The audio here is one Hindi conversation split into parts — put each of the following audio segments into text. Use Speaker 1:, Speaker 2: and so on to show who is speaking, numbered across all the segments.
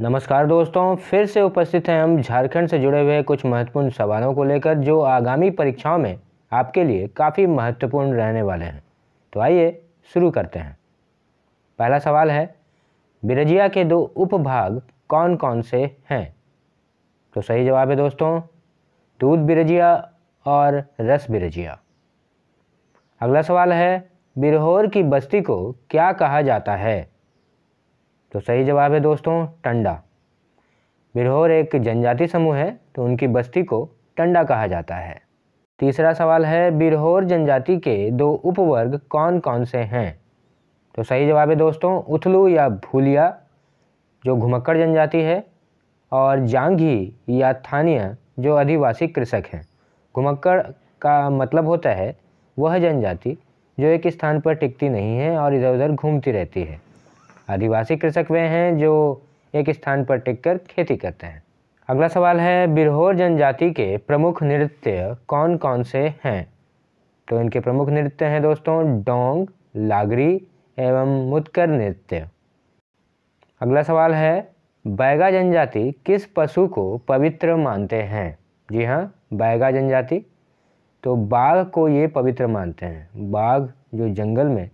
Speaker 1: नमस्कार दोस्तों फिर से उपस्थित हैं हम झारखंड से जुड़े हुए कुछ महत्वपूर्ण सवालों को लेकर जो आगामी परीक्षाओं में आपके लिए काफ़ी महत्वपूर्ण रहने वाले हैं तो आइए शुरू करते हैं पहला सवाल है बिरजिया के दो उपभाग कौन कौन से हैं तो सही जवाब है दोस्तों दूध बिरजिया और रस बिरजिया अगला सवाल है बिरहोर की बस्ती को क्या कहा जाता है तो सही जवाब है दोस्तों टंडा बिरहोर एक जनजाति समूह है तो उनकी बस्ती को टंडा कहा जाता है तीसरा सवाल है बिरहोर जनजाति के दो उपवर्ग कौन कौन से हैं तो सही जवाब है दोस्तों उथलू या भूलिया जो घुमक्कड़ जनजाति है और जांघी या थानिया जो आदिवासी कृषक हैं घुमक्कड़ का मतलब होता है वह जनजाति जो एक स्थान पर टिकती नहीं है और इधर उधर घूमती रहती है आदिवासी कृषक वे हैं जो एक स्थान पर टिक कर खेती करते हैं अगला सवाल है बिरहोर जनजाति के प्रमुख नृत्य कौन कौन से हैं तो इनके प्रमुख नृत्य हैं दोस्तों डोंग लागरी एवं मुतकर नृत्य अगला सवाल है बैगा जनजाति किस पशु को पवित्र मानते हैं जी हाँ बैगा जनजाति तो बाघ को ये पवित्र मानते हैं बाघ जो जंगल में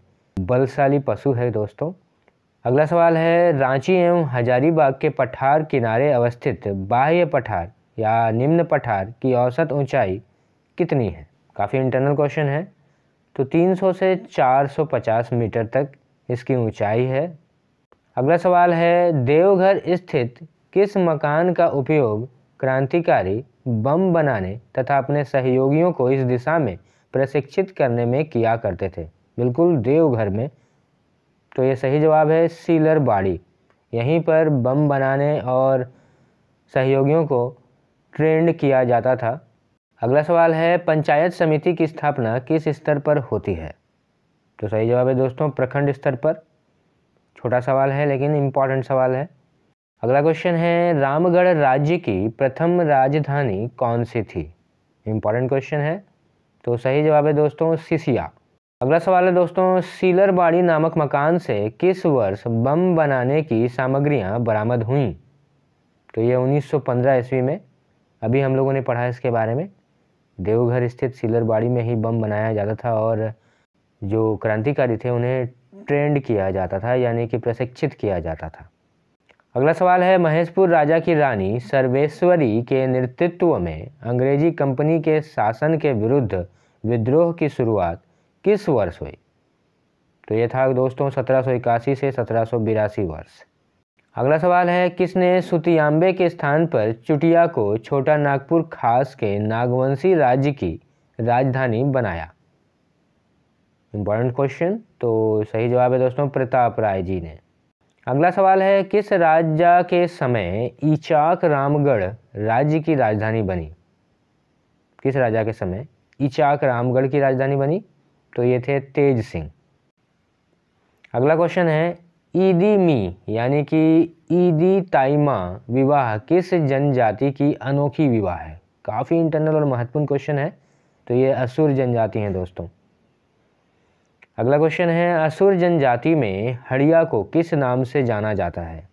Speaker 1: बलशाली पशु है दोस्तों अगला सवाल है रांची एवं हजारीबाग के पठार किनारे अवस्थित बाह्य पठार या निम्न पठार की औसत ऊंचाई कितनी है काफ़ी इंटरनल क्वेश्चन है तो 300 से 450 मीटर तक इसकी ऊंचाई है अगला सवाल है देवघर स्थित किस मकान का उपयोग क्रांतिकारी बम बनाने तथा अपने सहयोगियों को इस दिशा में प्रशिक्षित करने में किया करते थे बिल्कुल देवघर में तो ये सही जवाब है सीलर बाड़ी यहीं पर बम बनाने और सहयोगियों को ट्रेंड किया जाता था अगला सवाल है पंचायत समिति की स्थापना किस स्तर पर होती है तो सही जवाब है दोस्तों प्रखंड स्तर पर छोटा सवाल है लेकिन इम्पॉर्टेंट सवाल है अगला क्वेश्चन है रामगढ़ राज्य की प्रथम राजधानी कौन सी थी इम्पॉर्टेंट क्वेश्चन है तो सही जवाब है दोस्तों सिसिया अगला सवाल है दोस्तों सीलर बाड़ी नामक मकान से किस वर्ष बम बनाने की सामग्रियां बरामद हुई तो ये 1915 ईस्वी में अभी हम लोगों ने पढ़ा इसके बारे में देवघर स्थित सीलर बाड़ी में ही बम बनाया जाता था और जो क्रांतिकारी थे उन्हें ट्रेंड किया जाता था यानी कि प्रशिक्षित किया जाता था अगला सवाल है महेशपुर राजा की रानी सर्वेश्वरी के नेतृत्व में अंग्रेजी कंपनी के शासन के विरुद्ध विद्रोह की शुरुआत किस वर्ष हुई तो ये था दोस्तों सत्रह से सत्रह वर्ष अगला सवाल है किसने सुतियांबे के स्थान पर चुटिया को छोटा नागपुर खास के नागवंशी राज्य की राजधानी बनाया इम्पोर्टेंट क्वेश्चन तो सही जवाब है दोस्तों प्रताप राय जी ने अगला सवाल है किस राज्य के समय इचाक रामगढ़ राज्य की राजधानी बनी किस राजा के समय इचाक रामगढ़ की राजधानी बनी तो ये थे तेज सिंह अगला क्वेश्चन है ईदी मी यानी कि ईदी ताइमा विवाह किस जनजाति की अनोखी विवाह है काफ़ी इंटरनल और महत्वपूर्ण क्वेश्चन है तो ये असुर जनजाति हैं दोस्तों अगला क्वेश्चन है असुर जनजाति में हड़िया को किस नाम से जाना जाता है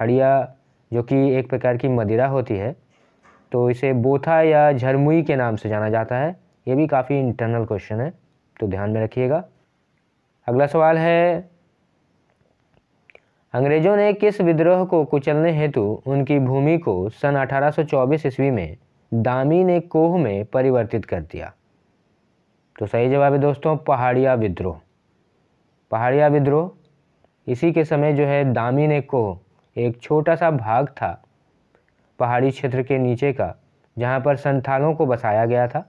Speaker 1: हड़िया जो कि एक प्रकार की मदिरा होती है तो इसे बोथा या झरमुई के नाम से जाना जाता है ये भी काफ़ी इंटरनल क्वेश्चन है तो ध्यान में रखिएगा अगला सवाल है अंग्रेजों ने किस विद्रोह को कुचलने हेतु उनकी भूमि को सन 1824 ईस्वी में दामी ने कोह में परिवर्तित कर दिया तो सही जवाब है दोस्तों पहाड़िया विद्रोह पहाड़िया विद्रोह इसी के समय जो है दामी ने कोह एक छोटा सा भाग था पहाड़ी क्षेत्र के नीचे का जहाँ पर संथालों को बसाया गया था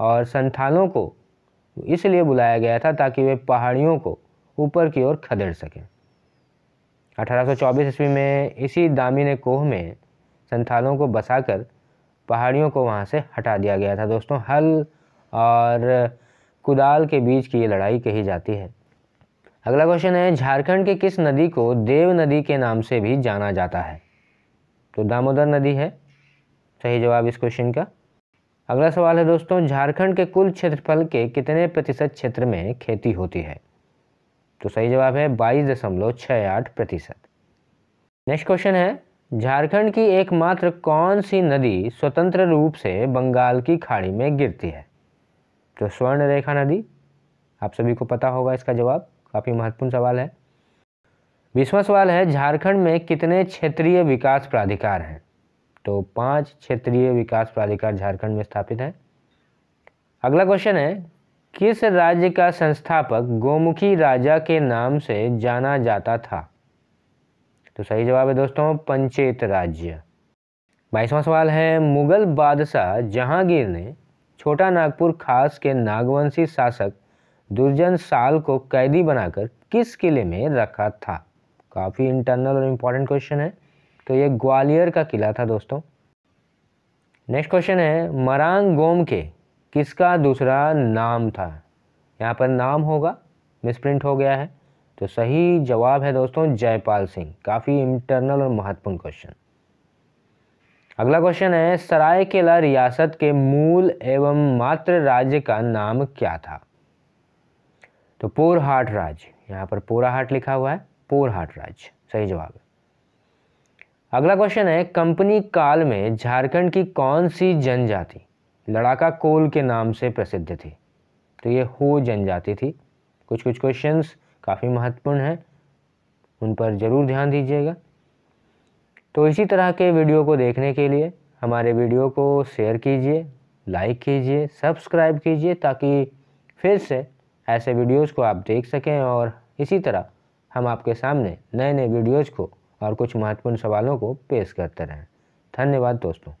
Speaker 1: और संथालों को इसलिए बुलाया गया था ताकि वे पहाड़ियों को ऊपर की ओर खदेड़ सकें 1824 ईस्वी में इसी दामिने कोह में संथालों को बसाकर पहाड़ियों को वहाँ से हटा दिया गया था दोस्तों हल और कुदाल के बीच की ये लड़ाई कही जाती है अगला क्वेश्चन है झारखंड के किस नदी को देव नदी के नाम से भी जाना जाता है तो दामोदर नदी है सही जवाब इस क्वेश्चन का अगला सवाल है दोस्तों झारखंड के कुल क्षेत्रफल के कितने प्रतिशत क्षेत्र में खेती होती है तो सही जवाब है बाईस दशमलव छः आठ प्रतिशत नेक्स्ट क्वेश्चन है झारखंड की एकमात्र कौन सी नदी स्वतंत्र रूप से बंगाल की खाड़ी में गिरती है तो स्वर्ण रेखा नदी आप सभी को पता होगा इसका जवाब काफ़ी महत्वपूर्ण सवाल है बीसवा सवाल है झारखंड में कितने क्षेत्रीय विकास प्राधिकार हैं तो पांच क्षेत्रीय विकास प्राधिकार झारखंड में स्थापित है अगला क्वेश्चन है किस राज्य का संस्थापक गोमुखी राजा के नाम से जाना जाता था तो सही जवाब है दोस्तों पंचेत राज्य बाईसवां सवाल है मुगल बादशाह जहांगीर ने छोटा नागपुर खास के नागवंशी शासक दुर्जन साल को कैदी बनाकर किस किले में रखा था काफ़ी इंटरनल और इम्पॉर्टेंट क्वेश्चन है तो ये ग्वालियर का किला था दोस्तों नेक्स्ट क्वेश्चन है मरांग गोम के किसका दूसरा नाम था यहाँ पर नाम होगा मिसप्रिंट हो गया है तो सही जवाब है दोस्तों जयपाल सिंह काफ़ी इंटरनल और महत्वपूर्ण क्वेश्चन अगला क्वेश्चन है सरायकेला रियासत के मूल एवं मात्र राज्य का नाम क्या था तो पोरहाट राज्य यहाँ पर पोराहाट लिखा हुआ है पोरहाट राज्य सही जवाब है अगला क्वेश्चन है कंपनी काल में झारखंड की कौन सी जनजाति लड़ाका कोल के नाम से प्रसिद्ध थी तो ये हो जनजाति थी कुछ कुछ क्वेश्चंस काफ़ी महत्वपूर्ण हैं उन पर ज़रूर ध्यान दीजिएगा तो इसी तरह के वीडियो को देखने के लिए हमारे वीडियो को शेयर कीजिए लाइक कीजिए सब्सक्राइब कीजिए ताकि फिर से ऐसे वीडियोस को आप देख सकें और इसी तरह हम आपके सामने नए नए वीडियोज़ को और कुछ महत्वपूर्ण सवालों को पेश करते रहें धन्यवाद दोस्तों